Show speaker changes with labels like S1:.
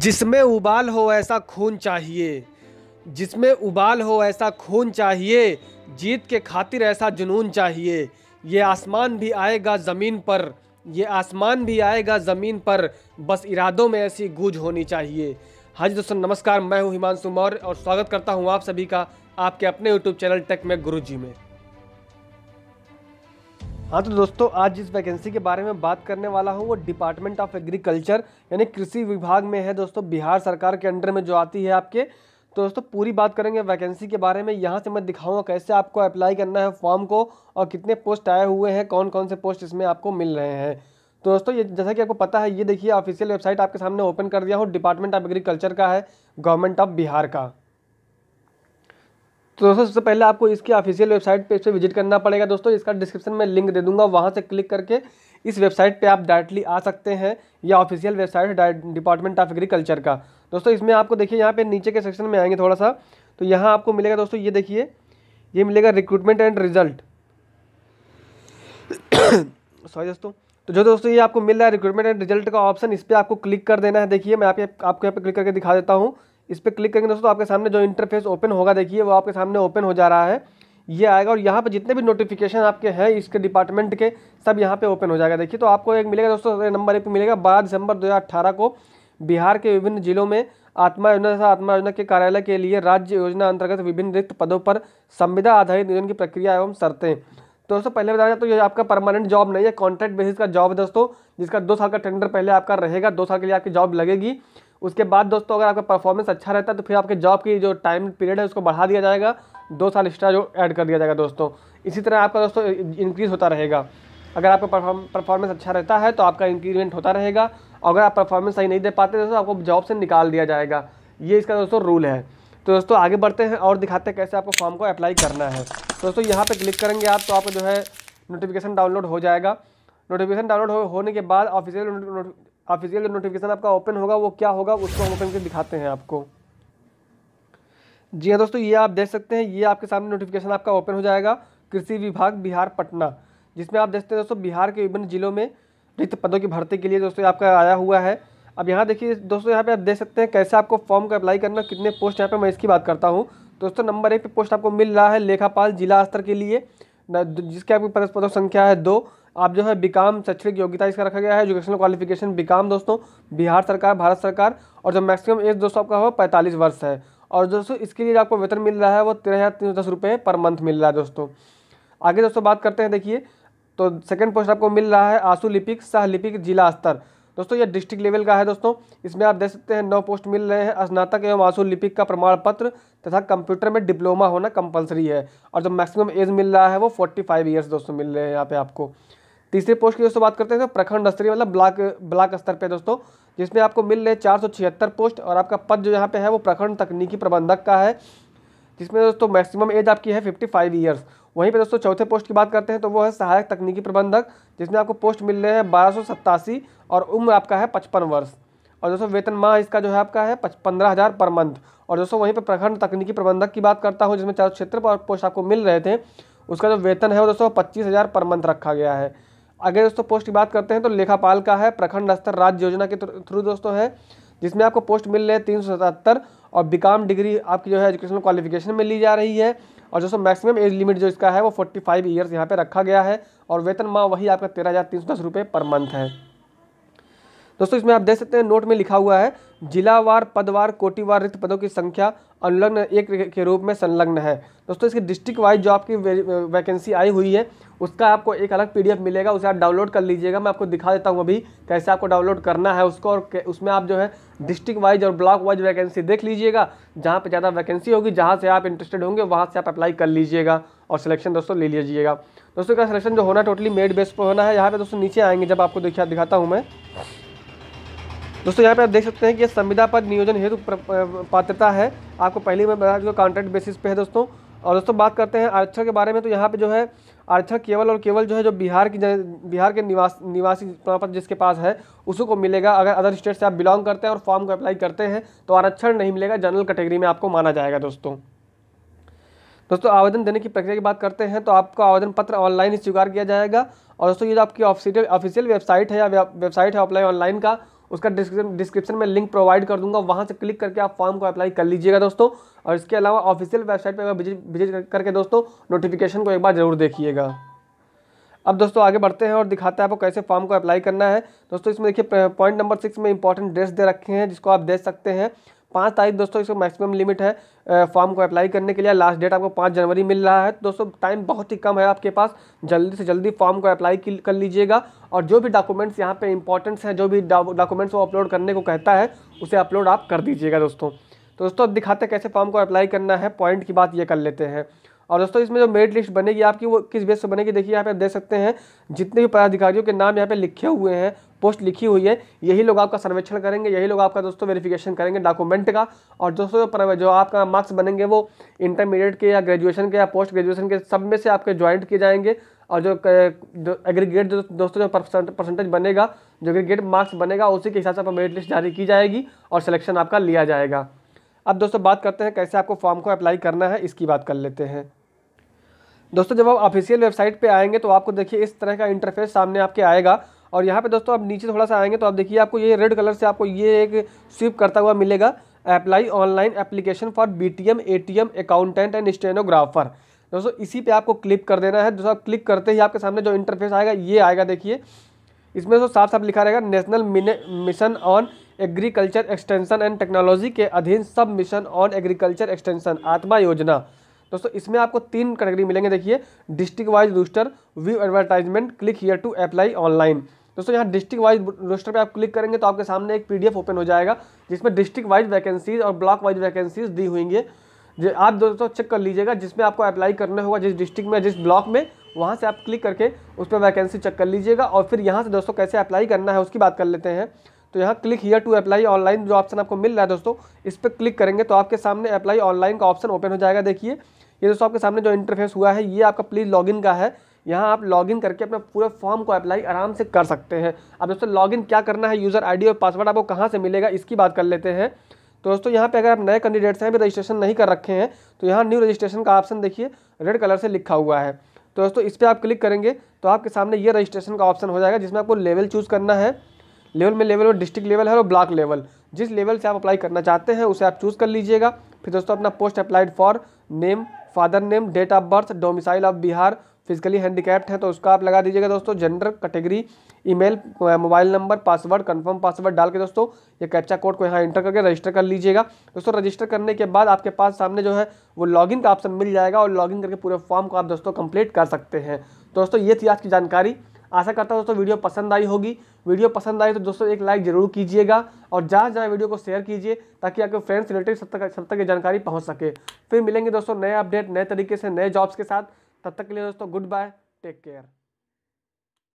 S1: जिसमें उबाल हो ऐसा खून चाहिए जिसमें उबाल हो ऐसा खून चाहिए जीत के खातिर ऐसा जुनून चाहिए ये आसमान भी आएगा ज़मीन पर ये आसमान भी आएगा ज़मीन पर बस इरादों में ऐसी गूज होनी चाहिए हाँ जी दोस्तों नमस्कार मैं हूँ हिमांशु मौर्य और स्वागत करता हूँ आप सभी का आपके अपने यूट्यूब चैनल टेक में गुरु जी में हाँ तो दोस्तों आज जिस वैकेंसी के बारे में बात करने वाला हूँ वो डिपार्टमेंट ऑफ एग्रीकल्चर यानी कृषि विभाग में है दोस्तों बिहार सरकार के अंडर में जो आती है आपके तो दोस्तों पूरी बात करेंगे वैकेंसी के बारे में यहाँ से मैं दिखाऊंगा कैसे आपको अप्लाई करना है फॉर्म को और कितने पोस्ट आए हुए हैं कौन कौन से पोस्ट इसमें आपको मिल रहे हैं तो दोस्तों ये जैसा कि आपको पता है ये देखिए ऑफिशियल वेबसाइट आपके सामने ओपन कर दिया हूँ डिपार्टमेंट ऑफ एग्रीकल्चर का है गवर्नमेंट ऑफ बिहार का तो दोस्तों सबसे पहले आपको इसकी ऑफिशियल वेबसाइट पे इस पर विजिट करना पड़ेगा दोस्तों इसका डिस्क्रिप्शन में लिंक दे दूंगा वहाँ से क्लिक करके इस वेबसाइट पे आप डायरेक्टली आ सकते हैं या ऑफिशियल वेबसाइट है डिपार्टमेंट ऑफ एग्रीकल्चर का दोस्तों इसमें आपको देखिए यहाँ पे नीचे के सेक्शन में आएंगे थोड़ा सा तो यहाँ आपको मिलेगा दोस्तों ये देखिए ये मिलेगा रिक्रूटमेंट एंड रिजल्ट सॉरी दोस्तों तो जो दोस्तों ये आपको मिल रहा है रिक्रूटमेंट एंड रिजल्ट का ऑप्शन इस पर आपको क्लिक कर देना है देखिए मैं आप आपको यहाँ पे क्लिक करके दिखा देता हूँ इस पर क्लिक करेंगे दोस्तों तो आपके सामने जो इंटरफेस ओपन होगा देखिए वो आपके सामने ओपन हो जा रहा है ये आएगा और यहाँ पे जितने भी नोटिफिकेशन आपके हैं इसके डिपार्टमेंट के सब यहाँ पे ओपन हो जाएगा देखिए तो आपको एक मिलेगा दोस्तों नंबर एक पे मिलेगा बारह दिसंबर 2018 को बिहार के विभिन्न जिलों में आत्मा योजना तथा आत्मा योजना के कार्यालय के लिए राज्य योजना अंतर्गत विभिन्न रिक्त पदों पर संविदा आधारित नियोजन की प्रक्रिया एवं शर्तें तो दोस्तों पहले बताया तो ये आपका परमानेंट जॉब नहीं है कॉन्ट्रैक्ट बेसिस का जॉब है दोस्तों जिसका दो साल का टेंडर पहले आपका रहेगा दो साल के लिए आपकी जॉब लगेगी उसके बाद दोस्तों अगर आपका परफॉर्मेंस अच्छा रहता है तो फिर आपके जॉब की जो टाइम पीरियड है उसको बढ़ा दिया जाएगा दो साल एक्स्ट्रा जो ऐड कर दिया जाएगा दोस्तों इसी तरह आपका दोस्तों इंक्रीज़ होता रहेगा अगर आपका परफॉर्म परफॉर्मेंस अच्छा रहता है तो आपका इंक्रीमेंट होता रहेगा अगर आप परफॉर्मेंस सही नहीं दे पाते दोस्तों आपको जॉब से निकाल दिया जाएगा ये इसका दोस्तों रूल है तो दोस्तों आगे बढ़ते हैं और दिखाते हैं कैसे आपको फॉर्म को अप्लाई करना है दोस्तों यहाँ पर क्लिक करेंगे आप तो आपको जो है नोटिफिकेशन डाउनलोड हो जाएगा नोटिफिकेशन डाउनलोड होने के बाद ऑफिशियल ऑफिशियल जब नोटिफिकेशन आपका ओपन होगा वो क्या होगा उसको हम ओपन के दिखाते हैं आपको जी हाँ दोस्तों ये आप देख सकते हैं ये आपके सामने नोटिफिकेशन आपका ओपन हो जाएगा कृषि विभाग बिहार पटना जिसमें आप देखते हैं दोस्तों बिहार के विभिन्न जिलों में रिक्त पदों की भर्ती के लिए दोस्तों आपका आया हुआ है अब यहाँ देखिए दोस्तों यहाँ पे आप देख सकते हैं कैसे आपको फॉर्म का अप्लाई करना कितने पोस्ट यहाँ पे मैं इसकी बात करता हूँ दोस्तों नंबर एक पे पोस्ट आपको मिल रहा है लेखापाल जिला स्तर के लिए जिसके आपकी पदों संख्या है दो आप जो है बीकॉम शैक्षणिक योग्यता इसका रखा गया है एजुकेशनल क्वालिफिकेशन बीकॉम दोस्तों बिहार सरकार भारत सरकार और जो मैक्सिमम एज दोस्तों आपका हो पैंतालीस वर्ष है और दोस्तों इसके लिए आपको वेतन मिल रहा है वो तेरह हज़ार तीन सौ दस रुपये पर मंथ मिल रहा है दोस्तों आगे दोस्तों बात करते हैं देखिए तो सेकंड पोस्ट आपको मिल रहा है आंसू लिपिक सह लिपिक जिला स्तर दोस्तों ये डिस्ट्रिक्ट लेवल का है दोस्तों इसमें आप देख सकते हैं नौ पोस्ट मिल रहे हैं स्नातक एवं आंसू लिपिक का प्रमाण पत्र तथा कंप्यूटर में डिप्लोमा होना कंपलसरी है और जो मैक्सिमम एज मिल रहा है वो फोर्टी फाइव ईयर्स दोस्तों मिल रहे हैं यहाँ पे आपको तीसरे पोस्ट की दोस्तों बात करते हैं तो प्रखंड स्तरीय मतलब ब्लॉक ब्लॉक स्तर पे दोस्तों जिसमें आपको मिल रहे चार पोस्ट और आपका पद जो यहाँ पे है वो प्रखंड तकनीकी प्रबंधक का है जिसमें दोस्तों मैक्सिमम एज आपकी है फिफ्टी फाइव ईयर्स वहीं पे दोस्तों चौथे पोस्ट की बात करते हैं तो वो है सहायक तकनीकी प्रबंधक जिसमें आपको पोस्ट मिल रहे हैं बारह और उम्र आपका है पचपन वर्ष और दोस्तों वेतन माह इसका जो है आपका है पंद्रह हज़ार पर मंथ और दोस्तों वहीं पर प्रखंड तकनीकी प्रबंधक की बात करता हूँ जिसमें चार सौ पोस्ट आपको मिल रहे थे उसका जो वेतन है वो दोस्तों पच्चीस हज़ार पर मंथ रखा गया है आगे दोस्तों पोस्ट की बात करते हैं तो लेखापाल का है प्रखंड स्तर राज्य योजना के थ्रू दोस्तों है जिसमें आपको पोस्ट मिल रहे हैं तीन और बिकाम डिग्री आपकी जो है एजुकेशनल क्वालिफिकेशन में ली जा रही है और दोस्तों मैक्सिमम एज लिमिट जो इसका है वो फोर्टी फाइव ईयर्स यहाँ पे रखा गया है और वेतन माह वही आपका तेरह हज़ार तीन सौ दस रुपये पर मंथ है दोस्तों इसमें आप देख सकते हैं नोट में लिखा हुआ है जिलावार पदवार कोटिवार रिक्त पदों की संख्या अनुलग्न एक के रूप में संलग्न है दोस्तों इसकी डिस्ट्रिक्ट वाइज जो आपकी वैकेंसी आई हुई है उसका आपको एक अलग पीडीएफ मिलेगा उसे आप डाउनलोड कर लीजिएगा मैं आपको दिखा देता हूँ अभी कैसे आपको डाउनलोड करना है उसको और उसमें आप जो है डिस्ट्रिक्ट वाइज और ब्लॉक वाइज वैकेंसी देख लीजिएगा जहाँ पर ज़्यादा वैकेंसी होगी जहाँ से आप इंटरेस्टेड होंगे वहाँ से आप अप्लाई कर लीजिएगा और सिलेक्शन दोस्तों ले लीजिएगा दोस्तों का सिलेक्शन जो होना टोटली मेड बेस पर होना है यहाँ पर दोस्तों नीचे आएंगे जब आपको दिखा दिखाता हूँ मैं दोस्तों यहाँ पे आप देख सकते हैं कि संविदा पद नियोजन हेतु पात्रता है आपको पहले में बता जो कॉन्ट्रैक्ट बेसिस पे है दोस्तों और दोस्तों बात करते हैं आरक्षण के बारे में तो यहाँ पे जो है आरक्षण केवल और केवल जो है जो बिहार की बिहार के निवास निवासी प्रमाण पत्र जिसके पास है उसी को मिलेगा अगर अदर स्टेट से आप बिलोंग करते हैं और फॉर्म को अप्लाई करते हैं तो आरक्षण नहीं मिलेगा जनरल कैटेगरी में आपको माना जाएगा दोस्तों दोस्तों आवेदन देने की प्रक्रिया की बात करते हैं तो आपको आवेदन पत्र ऑनलाइन ही स्वीकार किया जाएगा और दोस्तों ये जो आपकी ऑफिशियल ऑफिशियल वेबसाइट है या वेबसाइट है अप्लाई ऑनलाइन का उसका डिस्क्रिप्शन में लिंक प्रोवाइड कर दूंगा वहाँ से क्लिक करके आप फॉर्म को अप्लाई कर लीजिएगा दोस्तों और इसके अलावा ऑफिशियल वेबसाइट पर विजिट करके दोस्तों नोटिफिकेशन को एक बार ज़रूर देखिएगा अब दोस्तों आगे बढ़ते हैं और दिखाते हैं आपको कैसे फॉर्म को अप्लाई करना है दोस्तों इसमें देखिए पॉइंट नंबर सिक्स में इंपॉर्टेंट ड्रेस दे रखे हैं जिसको आप देख सकते हैं पाँच तारीख दोस्तों इसको मैक्सिमम लिमिट है फॉर्म को अप्लाई करने के लिए लास्ट डेट आपको पाँच जनवरी मिल रहा है तो दोस्तों टाइम बहुत ही कम है आपके पास जल्दी से जल्दी फॉर्म को अप्लाई कर लीजिएगा और जो भी डॉक्यूमेंट्स यहाँ पे इंपॉर्टेंट्स हैं जो भी डॉक्यूमेंट्स वो अपलोड करने को कहता है उसे अपलोड आप कर दीजिएगा दोस्तों तो दोस्तों अब दिखाते कैसे फॉर्म को अप्लाई करना है पॉइंट की बात ये कर लेते हैं और दोस्तों इसमें जो मेरिट लिस्ट बनेगी आपकी वो किस बेस से बनेगी देखिए यहाँ पे आप देख सकते हैं जितने भी पदाधिकारियों के नाम यहाँ पे लिखे हुए हैं पोस्ट लिखी हुई है यही लोग आपका सर्वेक्षण करेंगे यही लोग आपका दोस्तों वेरिफिकेशन करेंगे डॉक्यूमेंट का और दोस्तों जो आपका मार्क्स बनेंगे वो इंटरमीडिएट के या ग्रेजुएशन के या पोस्ट ग्रेजुएशन के सब में से आपके ज्वाइंट किए जाएंगे और जो, जो एग्रीगेट जो दोस्तों जो परसेंटेज बनेगा जो एग्रीगेट मार्क्स बनेगा उसी के हिसाब से आपका मेरिट लिस्ट जारी की जाएगी और सिलेक्शन आपका लिया जाएगा अब दोस्तों बात करते हैं कैसे आपको फॉर्म को अप्लाई करना है इसकी बात कर लेते हैं दोस्तों जब आप ऑफिशियल वेबसाइट पे आएंगे तो आपको देखिए इस तरह का इंटरफेस सामने आपके आएगा और यहाँ पे दोस्तों आप नीचे थोड़ा सा आएंगे तो आप देखिए आपको ये रेड कलर से आपको ये एक स्विप करता हुआ मिलेगा apply online application for B T M A T M accountant and stenographer दोस्तों इसी पे आपको क्लिक कर देना है दोस्तों आप क्लिक करते ही आपके सामने जो इंटरफेस आएगा ये आएगा देखिए इसमें तो साफ साफ लिखा रहेगा national mission on agriculture extension and technology के अधीन सब मिशन ऑन एग्रीकल्चर एक्सटेंशन आत्मा योजना दोस्तों इसमें आपको तीन कैटेगरी मिलेंगे देखिए district wise roster view advertisement click here to apply online दोस्तों यहाँ डिस्ट्रिक्ट वाइज रोस्टर पे आप क्लिक करेंगे तो आपके सामने एक पीडीएफ ओपन हो जाएगा जिसमें डिस्ट्रिक्ट वाइज वैकेंसीज और ब्लॉक वाइज वैकेंसीज दी हुई है जो आप दोस्तों चेक कर लीजिएगा जिसमें आपको अप्लाई करना होगा जिस डिस्ट्रिक्ट में जिस ब्लॉक में वहाँ से आप क्लिक करके उस पर वैकेंसी चेक कर लीजिएगा और फिर यहाँ से दोस्तों कैसे अप्लाई करना है उसकी बात कर लेते हैं तो यहाँ click here to apply online जो ऑप्शन आपको मिल रहा है दोस्तों इस पर क्लिक करेंगे तो आपके सामने अप्लाई ऑनलाइन का ऑप्शन ओपन हो जाएगा देखिए ये दोस्तों आपके सामने जो इंटरफेस हुआ है ये आपका प्लीज़ लॉगिन का है यहाँ आप लॉगिन करके अपने पूरे फॉर्म को अप्लाई आराम से कर सकते हैं अब दोस्तों लॉगिन क्या करना है यूज़र आईडी और पासवर्ड आपको कहाँ से मिलेगा इसकी बात कर लेते हैं तो दोस्तों यहाँ पे अगर आप नए कैंडिडेट्स हैं भी रजिस्ट्रेशन नहीं कर रखे हैं तो यहाँ न्यू रजिस्ट्रेशन का ऑप्शन देखिए रेड कलर से लिखा हुआ है तो दोस्तों इस पर आप क्लिक करेंगे तो आपके सामने ये रजिस्ट्रेशन का ऑप्शन हो जाएगा जिसमें आपको लेवल चूज़ करना है लेवल में लेवल और डिस्ट्रिक्ट लेवल है और ब्लॉक लेवल जिस लेवल से आप अप्लाई करना चाहते हैं उसे आप चूज़ कर लीजिएगा फिर दोस्तों अपना post applied for name father name date of birth domicile of Bihar physically handicapped हैं तो उसका आप लगा दीजिएगा दोस्तों gender category email mobile number password confirm password डाल के दोस्तों ये कैप्चा कोड को यहाँ एंटर करके रजिस्टर कर लीजिएगा दोस्तों रजिस्टर करने के बाद आपके पास सामने जो है वो लॉगिन का ऑप्शन मिल जाएगा और लॉगिन करके पूरे फॉर्म को आप दोस्तों कंप्लीट कर सकते हैं तो दोस्तों ये थी आज की जानकारी आशा करता हूँ दोस्तों वीडियो पसंद आई होगी वीडियो पसंद आई तो दोस्तों एक लाइक जरूर कीजिएगा और जहाँ जहाँ वीडियो को शेयर कीजिए ताकि आपके फ्रेंड्स रिलेटिव सब तक सब तक की जानकारी पहुँच सके फिर मिलेंगे दोस्तों नए अपडेट नए तरीके से नए जॉब्स के साथ तब तक के लिए दोस्तों गुड बाय टेक केयर